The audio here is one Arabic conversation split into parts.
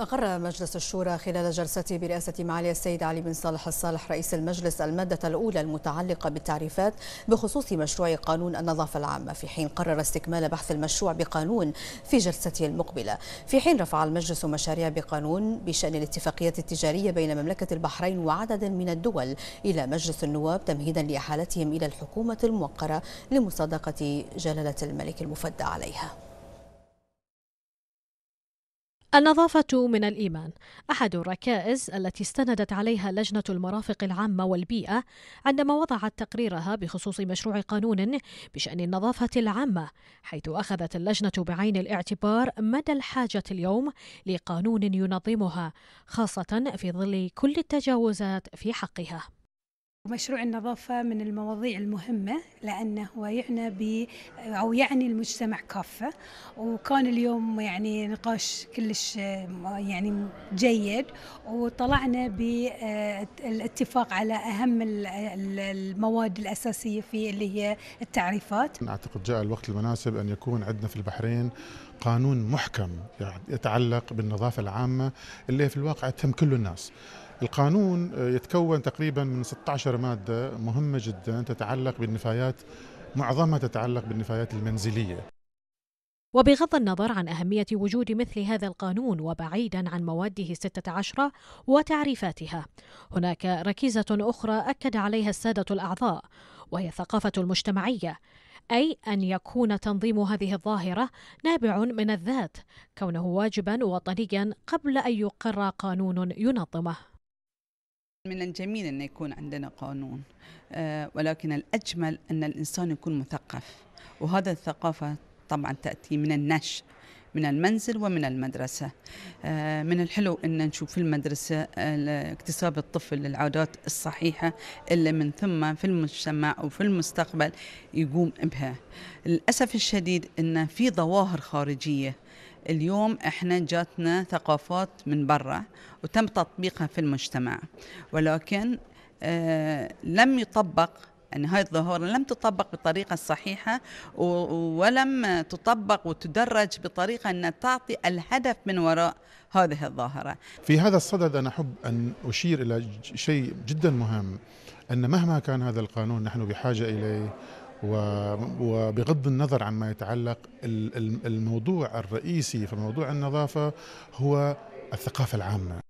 أقر مجلس الشورى خلال جلسته برئاسة معالي السيد علي بن صالح الصالح رئيس المجلس المادة الأولى المتعلقة بالتعريفات بخصوص مشروع قانون النظافة العامة في حين قرر استكمال بحث المشروع بقانون في جلسته المقبلة في حين رفع المجلس مشاريع بقانون بشأن الاتفاقيات التجارية بين مملكة البحرين وعدد من الدول إلى مجلس النواب تمهيدا لإحالتهم إلى الحكومة الموقرة لمصادقة جلالة الملك المفدى عليها النظافة من الإيمان أحد الركائز التي استندت عليها لجنة المرافق العامة والبيئة عندما وضعت تقريرها بخصوص مشروع قانون بشأن النظافة العامة حيث أخذت اللجنة بعين الاعتبار مدى الحاجة اليوم لقانون ينظمها خاصة في ظل كل التجاوزات في حقها مشروع النظافة من المواضيع المهمة لأنه هو يعنى ب أو يعني المجتمع كافة وكان اليوم يعني نقاش كلش يعني جيد وطلعنا بالاتفاق آه، على أهم المواد الأساسية في اللي هي التعريفات أعتقد جاء الوقت المناسب أن يكون عندنا في البحرين قانون محكم يتعلق بالنظافة العامة اللي في الواقع تهم كل الناس القانون آه، يتكون تقريبا من 16 مادة مهمة جدا تتعلق بالنفايات معظمها تتعلق بالنفايات المنزلية وبغض النظر عن أهمية وجود مثل هذا القانون وبعيدا عن مواده 16 وتعريفاتها هناك ركيزة أخرى أكد عليها السادة الأعضاء وهي الثقافة المجتمعية أي أن يكون تنظيم هذه الظاهرة نابع من الذات كونه واجبا وطنيا قبل أن يقر قانون ينظمه من الجميل أن يكون عندنا قانون آه، ولكن الأجمل أن الإنسان يكون مثقف وهذا الثقافة طبعا تأتي من النش من المنزل ومن المدرسة آه، من الحلو أن نشوف في المدرسة اكتساب الطفل للعادات الصحيحة اللي من ثم في المجتمع وفي المستقبل يقوم بها للأسف الشديد أن في ظواهر خارجية اليوم احنا جاتنا ثقافات من برا وتم تطبيقها في المجتمع ولكن آه لم يطبق أن يعني هاي الظاهرة لم تطبق بالطريقة الصحيحة ولم تطبق وتدرج بطريقة أن تعطي الهدف من وراء هذه الظاهرة في هذا الصدد أنا أحب أن أشير إلى شيء جدا مهم أن مهما كان هذا القانون نحن بحاجة إليه وبغض النظر عن ما يتعلق الموضوع الرئيسي في موضوع النظافة هو الثقافة العامة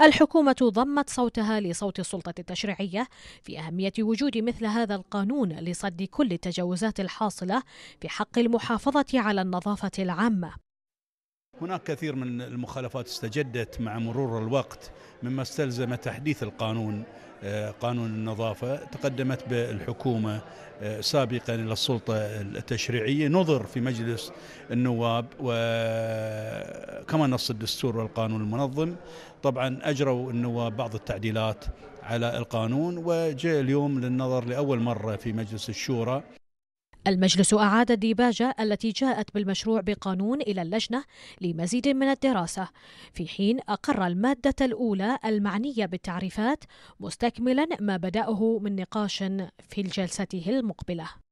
الحكومة ضمت صوتها لصوت السلطة التشريعية في أهمية وجود مثل هذا القانون لصد كل التجاوزات الحاصلة في حق المحافظة على النظافة العامة هناك كثير من المخالفات استجدت مع مرور الوقت مما استلزم تحديث القانون آه، قانون النظافة تقدمت بالحكومة آه، سابقا إلى السلطة التشريعية نظر في مجلس النواب وكما نص الدستور والقانون المنظم طبعا أجروا النواب بعض التعديلات على القانون وجاء اليوم للنظر لأول مرة في مجلس الشورى المجلس أعاد الديباجة التي جاءت بالمشروع بقانون إلى اللجنة لمزيد من الدراسة في حين أقر المادة الأولى المعنية بالتعريفات مستكملا ما بدأه من نقاش في جلسته المقبلة